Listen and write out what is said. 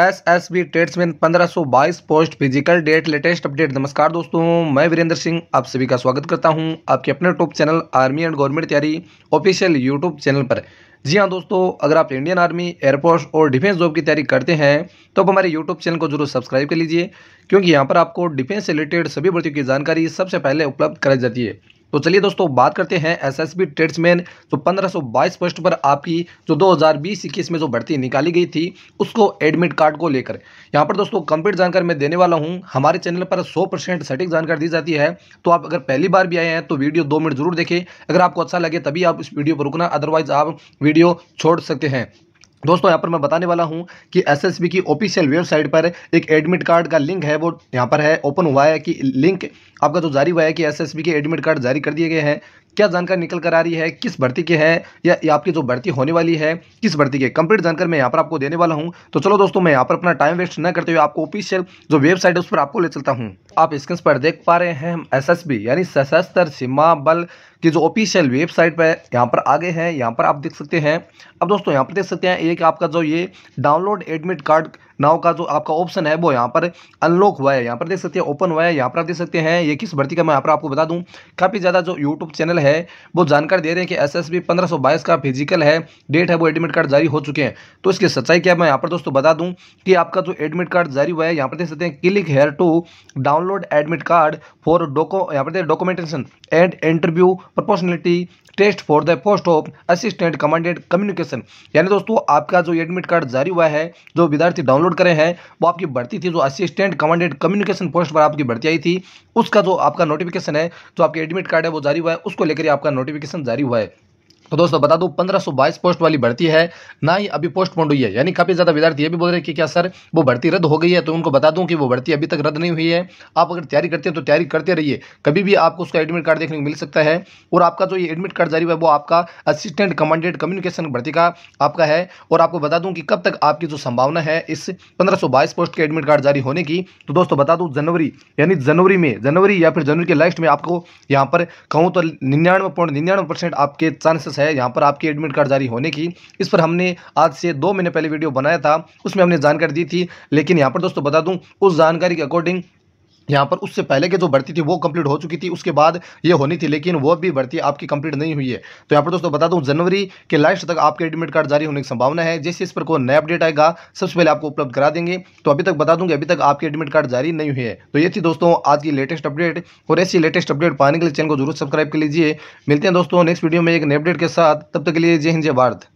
S S B tradesman पंद्रह सौ बाईस post physical date latest update नमस्कार दोस्तों मैं वीरेंद्र सिंह आप सभी का स्वागत करता हूं आपके अपने YouTube channel army and government तैयारी ऑफिशियल यूट्यूब चैनल पर जी हाँ दोस्तों अगर आप इंडियन आर्मी एयरफोर्स और डिफेंस जॉब की तैयारी करते हैं तो आप हमारे यूट्यूब चैनल को जरूर सब्सक्राइब कर लीजिए क्योंकि यहाँ पर आपको डिफेंस रिलेटेड सभी भर्तियों की जानकारी सबसे पहले उपलब्ध कराई जाती है तो चलिए दोस्तों बात करते हैं एसएसबी ट्रेड्समैन जो 1522 पोस्ट पर आपकी जो 2020-21 में जो भर्ती निकाली गई थी उसको एडमिट कार्ड को लेकर यहाँ पर दोस्तों कंप्लीट जानकारी मैं देने वाला हूँ हमारे चैनल पर 100 परसेंट सटीक जानकारी दी जाती है तो आप अगर पहली बार भी आए हैं तो वीडियो दो मिनट जरूर देखें अगर आपको अच्छा लगे तभी आप इस वीडियो पर रुकना अदरवाइज आप वीडियो छोड़ सकते हैं दोस्तों यहाँ पर मैं बताने वाला हूँ कि एसएसबी की ऑफिशियल वेबसाइट पर एक एडमिट कार्ड का लिंक है वो यहाँ पर है ओपन हुआ है कि लिंक आपका जो जारी हुआ है कि एसएसबी के एडमिट कार्ड जारी कर दिए गए हैं क्या जानकारी निकल कर आ रही है किस भर्ती के है या, आपकी जो भर्ती होने वाली है किस भर्ती के कंप्लीट जानकारी मैं यहाँ पर आपको देने वाला हूँ तो चलो दोस्तों मैं यहाँ पर अपना टाइम वेस्ट न करते हुए आपको ऑफिशियल जो वेबसाइट है उस पर आपको ले चलता हूँ आप स्क्रीन पर देख पा रहे हैं हम एस यानी सशस्त्र सीमा बल की जो ऑफिशियल वेबसाइट पर यहाँ पर आगे हैं यहाँ पर आप देख सकते हैं अब दोस्तों यहाँ पर देख सकते हैं एक आपका जो ये डाउनलोड एडमिट कार्ड नाव का जो आपका ऑप्शन है वो यहाँ पर अनलॉक हुआ है यहाँ पर देख सकते हैं ओपन हुआ है यहाँ पर आप देख सकते हैं ये किस भर्ती का मैं यहाँ पर आपको बता दूँ काफ़ी ज़्यादा जो यूट्यूब चैनल है वो जानकारी दे रहे हैं कि एस एस का फिजिकल है डेट है वो एडमिट कार्ड जारी हो चुके हैं तो इसकी सच्चाई क्या मैं यहाँ पर दोस्तों बता दूँ कि आपका जो एडमिट कार्ड जारी हुआ है यहाँ पर देख सकते हैं click here to download admit card for डोको यहाँ पर documentation and interview personality test for the post of assistant commandant communication यानी दोस्तों आपका जो एडमिट कार्ड जारी हुआ है जो विद्यार्थी डाउनलोड डाउनलोड करें हैं वो आपकी भर्ती थी जो असिस्टेंट कमांडेंट कम्युनिकेशन पोस्ट पर आपकी भर्ती आई थी उसका जो आपका नोटिफिकेशन है जो आपके एडमिट कार्ड है वो जारी हुआ है उसको लेकर आपका नोटिफिकेशन जारी हुआ है तो दोस्तों बता सौ बाईस पोस्ट वाली भर्ती है ना ही अभी पोस्टपोन्ड हुई है यानी काफ़ी ज़्यादा विद्यार्थी ये भी बोल रहे हैं कि क्या सर वो भर्ती रद्द हो गई है तो उनको बता दूं कि वो भर्ती अभी तक रद्द नहीं हुई है आप अगर तैयारी करते हैं तो तैयारी करते रहिए कभी भी आपको उसका एडमिट कार्ड देखने को मिल सकता है और आपका जो ये एडमिट कार्ड जारी हुआ है वो आपका असिस्टेंट कमांडेंट कम्युनिकेशन भर्ती का आपका है और आपको बता दूँ कि कब तक आपकी जो संभावना है इस पंद्रह पोस्ट के एडमिट कार्ड जारी होने की तो दोस्तों बता दूँ जनवरी यानी जनवरी में जनवरी या फिर जनवरी के लास्ट में आपको यहाँ पर कहूँ तो निन्यानवे पॉइंट निन्यानवे परसेंट आपके चांसेस है है यहाँ पर आपकी एडमिट कार्ड जारी होने की इस पर हमने आज से दो महीने पहले वीडियो बनाया था उसमें हमने जानकारी दी थी लेकिन यहाँ पर दोस्तों बता दूँ उस जानकारी के अकॉर्डिंग यहाँ पर उससे पहले के जो भर्ती थी वो कंप्लीट हो चुकी थी उसके बाद ये होनी थी लेकिन वो भी भर्ती आपकी कंप्लीट नहीं हुई है तो यहाँ पर दोस्तों बता दूँ जनवरी के लास्ट तक आपके एडमिट कार्ड जारी होने की संभावना है जैसे इस पर कोई नया अपडेट आएगा सबसे पहले आपको उपलब्ध करा देंगे तो अभी तक बता दूंगी अभी तक आपके एडमिट कार्ड जारी नहीं हुए है तो ये थी दोस्तों आज की लेटेस्ट अपडेट और ऐसी लेटेस्ट अपडेट पाने के लिए चैनल को जरूर सब्सक्राइब कर लीजिए मिलते हैं दोस्तों नेक्स्ट वीडियो में एक नए अपडेट के साथ तब तक के लिए जय हिंद जय भारत